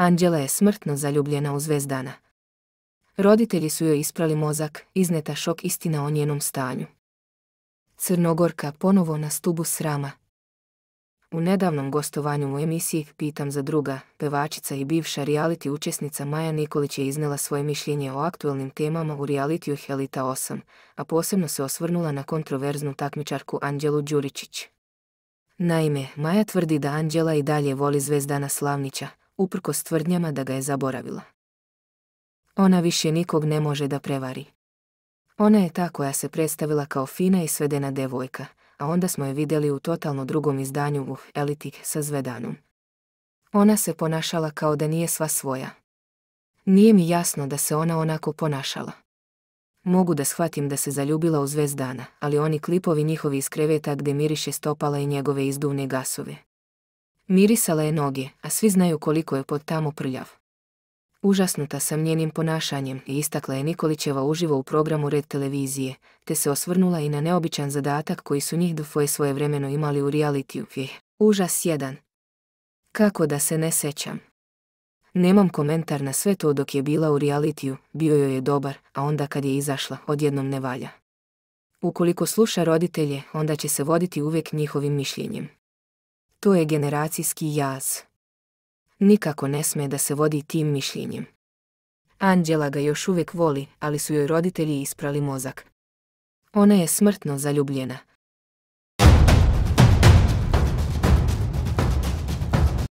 Anđela je smrtno zaljubljena u zvezdana. Roditelji su joj isprali mozak, izneta šok istina o njenom stanju. Crnogorka ponovo na stubu srama. U nedavnom gostovanju u emisiji Pitam za druga, pevačica i bivša reality učesnica Maja Nikolić je iznela svoje mišljenje o aktuelnim temama u realitiju Helita 8, a posebno se osvrnula na kontroverznu takmičarku Anđelu Đuričić. Naime, Maja tvrdi da Anđela i dalje voli Zvezdana Slavnića, uprko tvrdnjama da ga je zaboravila. Ona više nikog ne može da prevari. Ona je ta koja se predstavila kao fina i svedena devojka, a onda smo je vidjeli u totalno drugom izdanju u Elitik sa Zvedanom. Ona se ponašala kao da nije sva svoja. Nije mi jasno da se ona onako ponašala. Mogu da shvatim da se zaljubila u Zvezdana, ali oni klipovi njihovi iz kreveta gdje miriše stopala i njegove izduvne gasove. Mirisala je noge, a svi znaju koliko je pod tamo prljav. Užasnuta sam njenim ponašanjem i istakla je Nikolićeva uživo u programu Red televizije, te se osvrnula i na neobičan zadatak koji su njih dvoje svojevremeno imali u realitiju. Užas jedan. Kako da se ne sećam. Nemam komentar na sve to dok je bila u realitiju, bio joj je dobar, a onda kad je izašla, odjednom ne valja. Ukoliko sluša roditelje, onda će se voditi uvijek njihovim mišljenjem. To je generacijski jaz. Nikako ne sme da se vodi tim mišljenjem. Anđela ga još uvijek voli, ali su joj roditelji isprali mozak. Ona je smrtno zaljubljena.